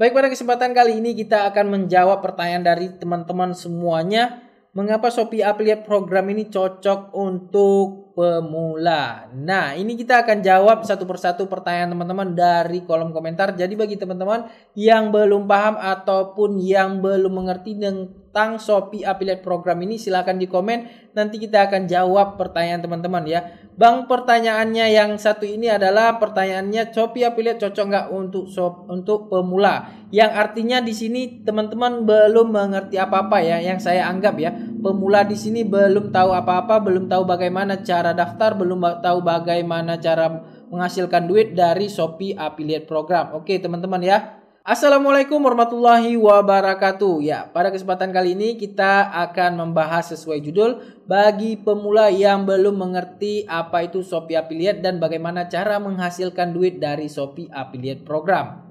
Baik pada kesempatan kali ini kita akan menjawab pertanyaan dari teman-teman semuanya. Mengapa Shopee Affiliate Program ini cocok untuk pemula. Nah, ini kita akan jawab satu persatu pertanyaan teman-teman dari kolom komentar. Jadi bagi teman-teman yang belum paham ataupun yang belum mengerti tentang Shopee Affiliate Program ini silahkan di komen. Nanti kita akan jawab pertanyaan teman-teman ya. Bang, pertanyaannya yang satu ini adalah pertanyaannya Shopee Affiliate cocok nggak untuk shop, untuk pemula? Yang artinya di sini teman-teman belum mengerti apa-apa ya yang saya anggap ya. Pemula di sini belum tahu apa-apa, belum tahu bagaimana cara daftar, belum tahu bagaimana cara menghasilkan duit dari Shopee Affiliate Program. Oke, teman-teman ya. Assalamualaikum warahmatullahi wabarakatuh. Ya, pada kesempatan kali ini kita akan membahas sesuai judul bagi pemula yang belum mengerti apa itu Shopee Affiliate dan bagaimana cara menghasilkan duit dari Shopee Affiliate Program.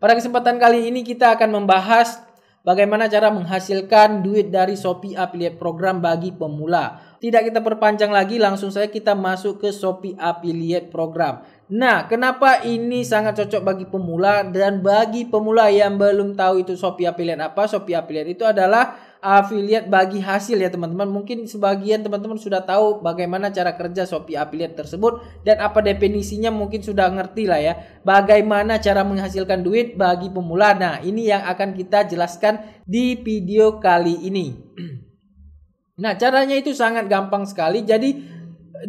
Pada kesempatan kali ini kita akan membahas bagaimana cara menghasilkan duit dari Shopee Affiliate Program bagi pemula. Tidak kita perpanjang lagi, langsung saja kita masuk ke Shopee Affiliate Program. Nah, kenapa ini sangat cocok bagi pemula dan bagi pemula yang belum tahu itu Shopee Affiliate apa? Shopee Affiliate itu adalah affiliate bagi hasil ya teman-teman. Mungkin sebagian teman-teman sudah tahu bagaimana cara kerja Shopee affiliate tersebut dan apa definisinya mungkin sudah ngerti lah ya. Bagaimana cara menghasilkan duit bagi pemula. Nah, ini yang akan kita jelaskan di video kali ini. Nah, caranya itu sangat gampang sekali. Jadi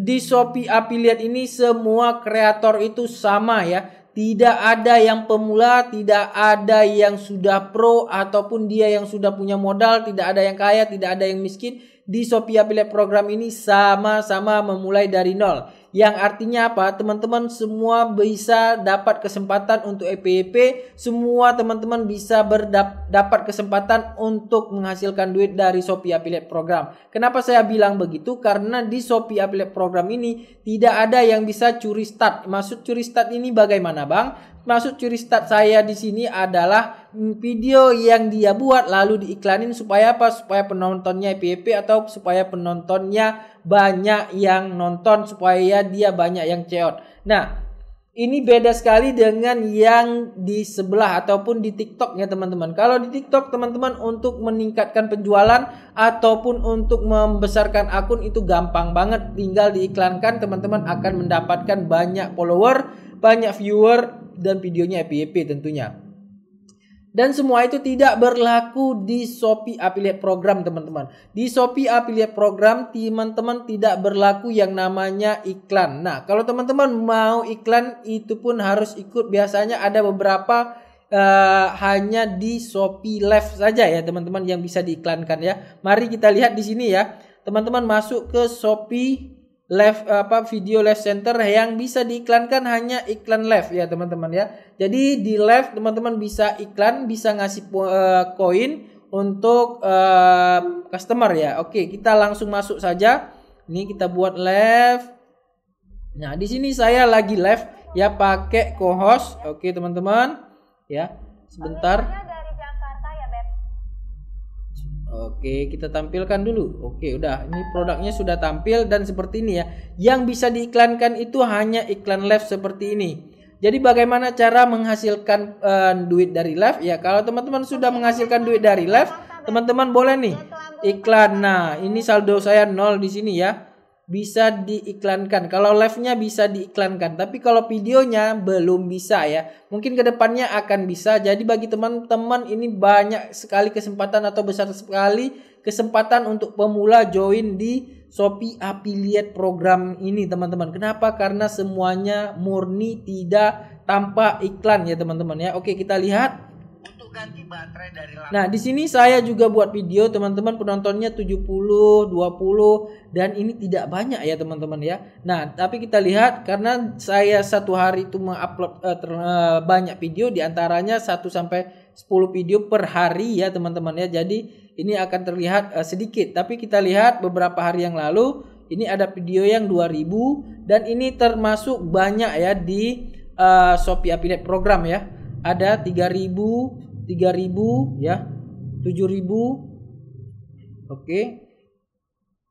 di Shopee affiliate ini semua kreator itu sama ya tidak ada yang pemula, tidak ada yang sudah pro ataupun dia yang sudah punya modal, tidak ada yang kaya, tidak ada yang miskin. Di Sophia Pilot program ini sama-sama memulai dari nol yang artinya apa? Teman-teman semua bisa dapat kesempatan untuk EPP, e semua teman-teman bisa berdapat kesempatan untuk menghasilkan duit dari Shopee Affiliate Program. Kenapa saya bilang begitu? Karena di Shopee Affiliate Program ini tidak ada yang bisa curi start. Maksud curi start ini bagaimana, Bang? Maksud curi start saya di sini adalah video yang dia buat lalu diiklanin supaya apa? Supaya penontonnya IPP atau supaya penontonnya banyak yang nonton supaya dia banyak yang ceot. Nah, ini beda sekali dengan yang di sebelah ataupun di TikTok ya teman-teman. Kalau di TikTok teman-teman untuk meningkatkan penjualan ataupun untuk membesarkan akun itu gampang banget. Tinggal diiklankan teman-teman akan mendapatkan banyak follower, banyak viewer dan videonya FYP tentunya. Dan semua itu tidak berlaku di Shopee Affiliate Program, teman-teman. Di Shopee Affiliate Program, teman-teman tidak berlaku yang namanya iklan. Nah, kalau teman-teman mau iklan, itu pun harus ikut. Biasanya ada beberapa uh, hanya di Shopee Live saja ya, teman-teman yang bisa diiklankan ya. Mari kita lihat di sini ya. Teman-teman masuk ke Shopee live apa video live center yang bisa diiklankan hanya iklan live ya teman-teman ya. Jadi di live teman-teman bisa iklan, bisa ngasih eh, koin uh, untuk uh, customer ya. Oke, kita langsung masuk saja. Ini kita buat live. Nah, di sini saya lagi live ya pakai co-host. Oke, teman-teman. Ya, sebentar. Oke, kita tampilkan dulu. Oke, udah. Ini produknya sudah tampil dan seperti ini ya. Yang bisa diiklankan itu hanya iklan live seperti ini. Jadi bagaimana cara menghasilkan uh, duit dari live? Ya, kalau teman-teman sudah menghasilkan duit dari live, teman-teman boleh nih iklan. Nah, ini saldo saya nol di sini ya bisa diiklankan. Kalau live-nya bisa diiklankan, tapi kalau videonya belum bisa ya. Mungkin kedepannya akan bisa. Jadi bagi teman-teman ini banyak sekali kesempatan atau besar sekali kesempatan untuk pemula join di Shopee Affiliate Program ini teman-teman. Kenapa? Karena semuanya murni tidak tanpa iklan ya teman-teman ya. Oke kita lihat ganti baterai dari lampu. Nah, di sini saya juga buat video teman-teman penontonnya 70, 20 dan ini tidak banyak ya teman-teman ya. Nah, tapi kita lihat karena saya satu hari itu mengupload uh, uh, banyak video di antaranya 1 sampai 10 video per hari ya teman-teman ya. Jadi ini akan terlihat uh, sedikit, tapi kita lihat beberapa hari yang lalu ini ada video yang 2000 dan ini termasuk banyak ya di uh, Shopee Affiliate Program ya. Ada 3000 3000 ya 7000 oke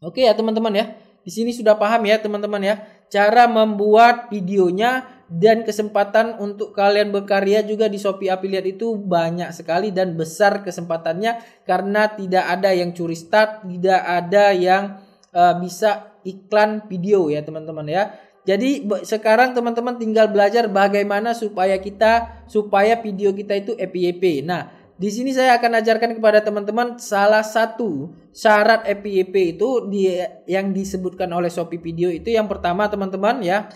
oke ya teman-teman ya di sini sudah paham ya teman-teman ya cara membuat videonya dan kesempatan untuk kalian berkarya juga di Shopee Affiliate itu banyak sekali dan besar kesempatannya karena tidak ada yang curi start, tidak ada yang uh, bisa iklan video ya teman-teman ya. Jadi sekarang teman-teman tinggal belajar bagaimana supaya kita supaya video kita itu FYP. Nah, di sini saya akan ajarkan kepada teman-teman salah satu syarat FYP itu di, yang disebutkan oleh Shopee Video itu yang pertama teman-teman ya.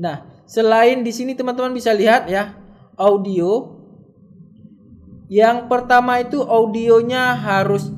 Nah, selain di sini teman-teman bisa lihat ya audio. Yang pertama itu audionya harus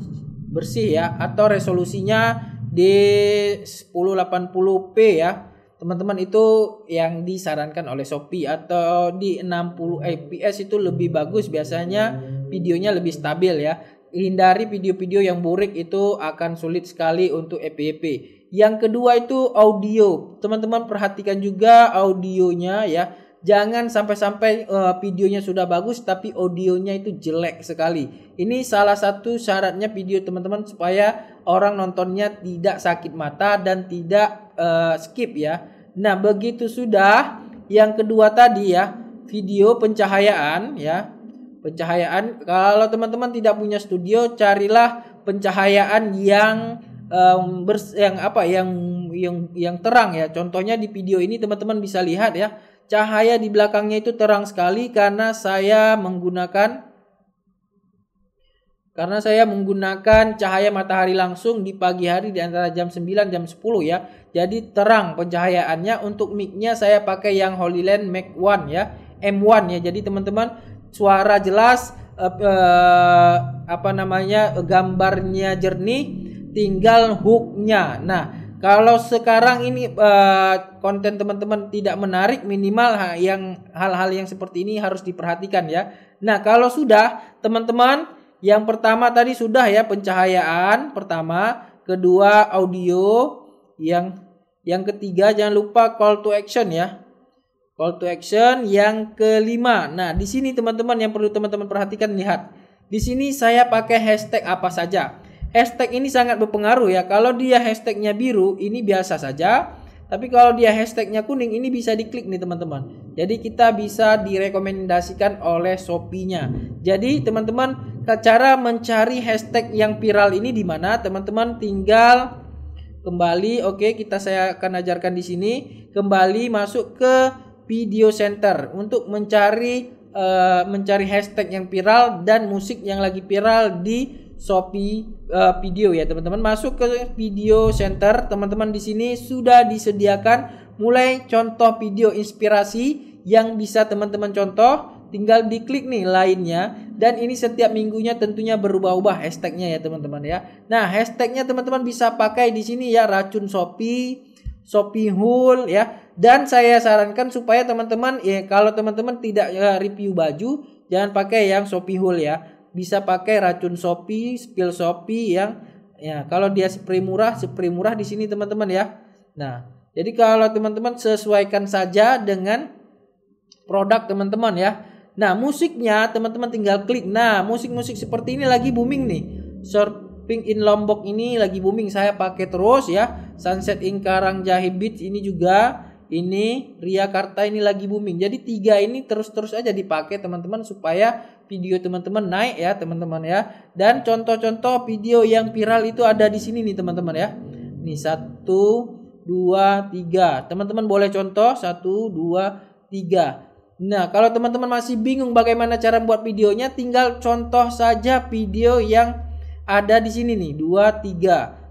bersih ya atau resolusinya D1080p ya teman-teman itu yang disarankan oleh Shopee atau di 60 fps itu lebih bagus biasanya videonya lebih stabil ya. Hindari video-video yang burik itu akan sulit sekali untuk FPP. Yang kedua itu audio. Teman-teman perhatikan juga audionya ya. Jangan sampai-sampai eh, videonya sudah bagus tapi audionya itu jelek sekali. Ini salah satu syaratnya video teman-teman supaya orang nontonnya tidak sakit mata dan tidak uh, skip ya. Nah, begitu sudah yang kedua tadi ya, video pencahayaan ya. Pencahayaan kalau teman-teman tidak punya studio carilah pencahayaan yang um, bers yang apa yang yang yang terang ya. Contohnya di video ini teman-teman bisa lihat ya. Cahaya di belakangnya itu terang sekali karena saya menggunakan karena saya menggunakan cahaya matahari langsung di pagi hari di antara jam 9 jam 10 ya. Jadi terang pencahayaannya. Untuk mic-nya saya pakai yang Holyland Mac 1 ya. M1 ya. Jadi teman-teman suara jelas uh, uh, apa namanya gambarnya jernih tinggal hooknya. Nah, kalau sekarang ini uh, konten teman-teman tidak menarik minimal yang hal-hal yang seperti ini harus diperhatikan ya. Nah, kalau sudah teman-teman yang pertama tadi sudah ya pencahayaan pertama, kedua audio, yang yang ketiga jangan lupa call to action ya. Call to action yang kelima. Nah, di sini teman-teman yang perlu teman-teman perhatikan lihat. Di sini saya pakai hashtag apa saja. Hashtag ini sangat berpengaruh ya. Kalau dia hashtagnya biru, ini biasa saja. Tapi kalau dia hashtagnya kuning, ini bisa diklik nih teman-teman. Jadi kita bisa direkomendasikan oleh Shopee-nya. Jadi teman-teman Nah, cara mencari hashtag yang viral ini di mana teman-teman tinggal kembali oke okay, kita saya akan ajarkan di sini kembali masuk ke video center untuk mencari uh, mencari hashtag yang viral dan musik yang lagi viral di Shopee uh, video ya teman-teman masuk ke video center teman-teman di sini sudah disediakan mulai contoh video inspirasi yang bisa teman-teman contoh tinggal diklik nih lainnya dan ini setiap minggunya tentunya berubah-ubah hashtagnya ya teman-teman ya. Nah hashtagnya teman-teman bisa pakai di sini ya racun Shopee, Shopee Hul ya. Dan saya sarankan supaya teman-teman ya kalau teman-teman tidak ya, review baju jangan pakai yang Shopee Hul ya. Bisa pakai racun Shopee, spill Shopee yang ya kalau dia spray murah, spray murah di sini teman-teman ya. Nah jadi kalau teman-teman sesuaikan saja dengan produk teman-teman ya. Nah, musiknya teman-teman tinggal klik. Nah, musik-musik seperti ini lagi booming nih. Surfing in Lombok ini lagi booming. Saya pakai terus ya. Sunset in Karang Jahe Beach ini juga. Ini ria karta ini lagi booming. Jadi tiga ini terus-terus aja dipakai teman-teman supaya video teman-teman naik ya teman-teman ya. Dan contoh-contoh video yang viral itu ada di sini nih teman-teman ya. Ini satu, dua, tiga. Teman-teman boleh contoh satu, dua, tiga. Nah, kalau teman-teman masih bingung bagaimana cara membuat videonya, tinggal contoh saja video yang ada di sini nih, 2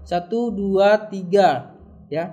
3. 1 2 3 ya.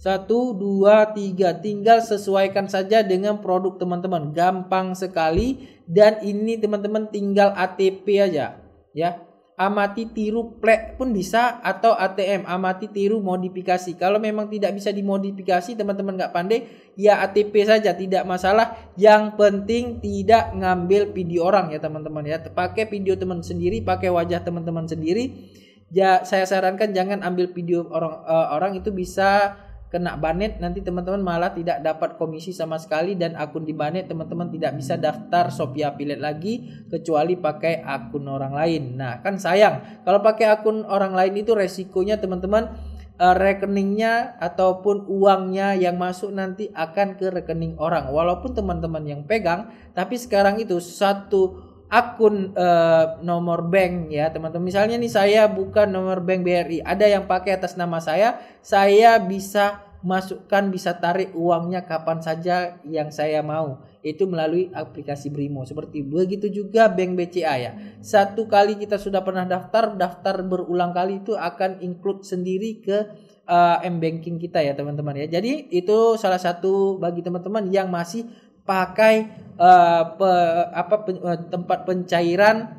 1 2 3 tinggal sesuaikan saja dengan produk teman-teman. Gampang sekali dan ini teman-teman tinggal ATP aja ya amati tiru plek pun bisa atau ATM amati tiru modifikasi. Kalau memang tidak bisa dimodifikasi teman-teman nggak pandai ya ATP saja tidak masalah. Yang penting tidak ngambil video orang ya teman-teman ya. Pakai video teman sendiri, pakai wajah teman-teman sendiri. Ya saya sarankan jangan ambil video orang uh, orang itu bisa kena banet nanti teman-teman malah tidak dapat komisi sama sekali dan akun di banet teman-teman tidak bisa daftar Sophia Pilet lagi kecuali pakai akun orang lain. Nah, kan sayang. Kalau pakai akun orang lain itu resikonya teman-teman uh, rekeningnya ataupun uangnya yang masuk nanti akan ke rekening orang. Walaupun teman-teman yang pegang, tapi sekarang itu satu akun uh, nomor bank ya teman-teman misalnya nih saya buka nomor bank BRI ada yang pakai atas nama saya saya bisa masukkan bisa tarik uangnya kapan saja yang saya mau itu melalui aplikasi Brimo seperti begitu juga bank BCA ya satu kali kita sudah pernah daftar daftar berulang kali itu akan include sendiri ke uh, m banking kita ya teman-teman ya jadi itu salah satu bagi teman-teman yang masih pakai uh, pe, apa pe, eh, tempat pencairan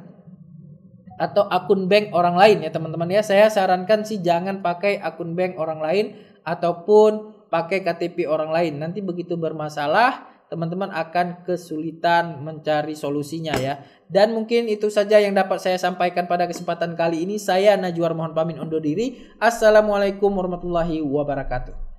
atau akun bank orang lain ya teman-teman ya saya sarankan sih jangan pakai akun bank orang lain ataupun pakai KTP orang lain nanti begitu bermasalah teman-teman akan kesulitan mencari solusinya ya dan mungkin itu saja yang dapat saya sampaikan pada kesempatan kali ini saya Najwar mohon pamit undur diri assalamualaikum warahmatullahi wabarakatuh